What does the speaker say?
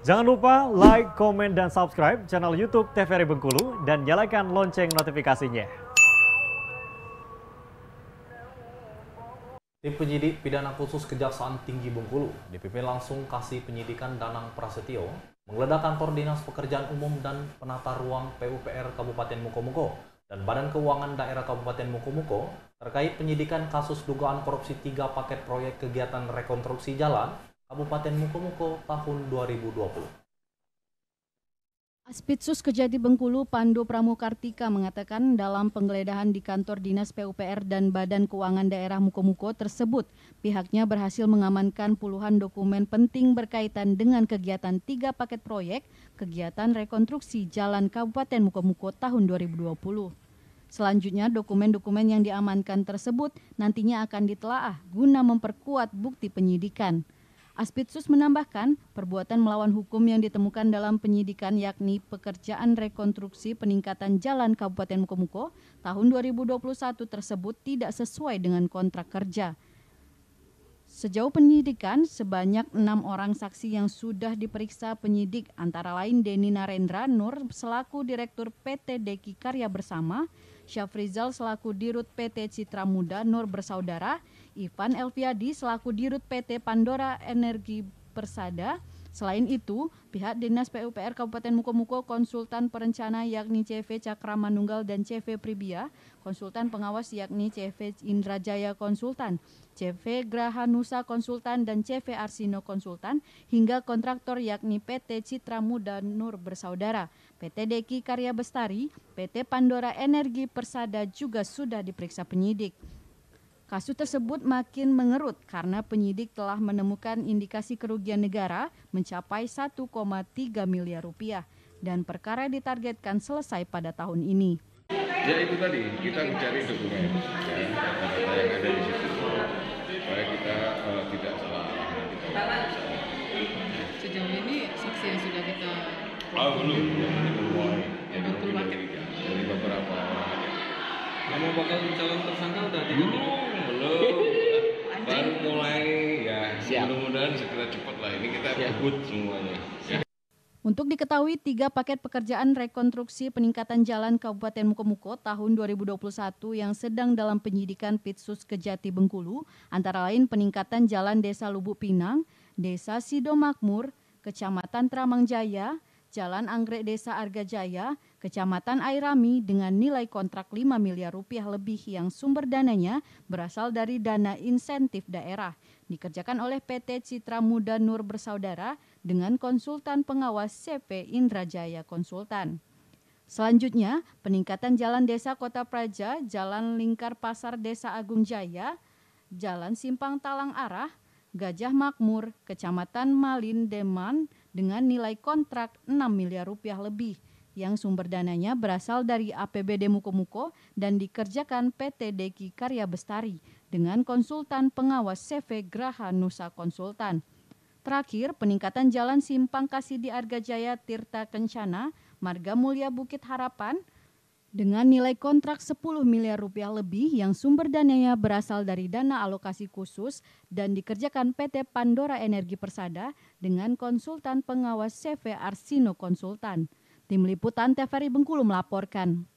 Jangan lupa like, komen, dan subscribe channel YouTube TVRI Bengkulu dan nyalakan lonceng notifikasinya. Tim penyidik pidana khusus Kejaksaan Tinggi Bengkulu, DPP langsung kasih penyidikan Danang Prasetyo, menggeledah kantor Dinas Pekerjaan Umum dan Penata Ruang PUPR Kabupaten Mukomuko dan Badan Keuangan Daerah Kabupaten Mukomuko terkait penyidikan kasus dugaan korupsi tiga paket proyek kegiatan rekonstruksi jalan Kabupaten Mukomuko tahun 2020. Aspitsus Kejati Bengkulu Pandu Pramukartika mengatakan dalam penggeledahan di kantor Dinas PUPR dan Badan Keuangan Daerah Mukomuko tersebut, pihaknya berhasil mengamankan puluhan dokumen penting berkaitan dengan kegiatan tiga paket proyek kegiatan rekonstruksi Jalan Kabupaten Mukomuko tahun 2020. Selanjutnya, dokumen-dokumen yang diamankan tersebut nantinya akan ditelaah guna memperkuat bukti penyidikan. Aspitsus menambahkan, perbuatan melawan hukum yang ditemukan dalam penyidikan yakni pekerjaan rekonstruksi peningkatan jalan Kabupaten Mukomuko tahun 2021 tersebut tidak sesuai dengan kontrak kerja. Sejauh penyidikan, sebanyak enam orang saksi yang sudah diperiksa penyidik, antara lain Deni Narendra Nur selaku Direktur PT Deki Karya Bersama, Syafrizal selaku Dirut PT Citra Muda Nur Bersaudara, Ivan Elviadi selaku Dirut PT Pandora Energi Persada, Selain itu, pihak Dinas PUPR Kabupaten Mukomuko konsultan perencana yakni CV Cakramanunggal dan CV Pribia, konsultan pengawas yakni CV Indrajaya Konsultan, CV Graha Nusa Konsultan dan CV Arsino Konsultan hingga kontraktor yakni PT Citra Muda Nur Bersaudara, PT Deki Karya Bestari, PT Pandora Energi Persada juga sudah diperiksa penyidik. Kasus tersebut makin mengerut karena penyidik telah menemukan indikasi kerugian negara mencapai 1,3 miliar rupiah dan perkara ditargetkan selesai pada tahun ini. Ya itu tadi, kita mencari dokumen ya, data yang ada di situ supaya kita uh, tidak salah. Sejauh ini saksi yang sudah kita Oh belum, belum Jadi dari, beberapa orang. Nama bakal calon tersangka udah Belum. mudah-mudahan segera cepat lah ini kita ya. semuanya. Iya. Untuk diketahui, tiga paket pekerjaan rekonstruksi peningkatan jalan Kabupaten Mukomuko tahun 2021 yang sedang dalam penyidikan Pitsus Kejati Bengkulu, antara lain peningkatan jalan Desa Lubuk Pinang, Desa Sidomakmur, Kecamatan Tramang Jaya, Jalan Anggrek Desa Argajaya, Kecamatan Airami dengan nilai kontrak 5 miliar rupiah lebih yang sumber dananya berasal dari dana insentif daerah dikerjakan oleh PT Citra Muda Nur Bersaudara dengan konsultan pengawas CP Indrajaya Konsultan. Selanjutnya, peningkatan jalan desa Kota Praja, Jalan Lingkar Pasar Desa Agung Jaya, Jalan Simpang Talang Arah, Gajah Makmur, Kecamatan Malin Deman, dengan nilai kontrak 6 miliar rupiah lebih yang sumber dananya berasal dari APBD Mukomuko dan dikerjakan PT Deki Karya Bestari dengan konsultan pengawas CV Graha Nusa Konsultan. Terakhir, peningkatan jalan Simpang Kasih di Arga Tirta Kencana, Marga Mulia Bukit Harapan, dengan nilai kontrak 10 miliar rupiah lebih yang sumber dananya berasal dari dana alokasi khusus dan dikerjakan PT Pandora Energi Persada dengan konsultan pengawas CV Arsino Konsultan. Tim Liputan TVRI Bengkulu melaporkan.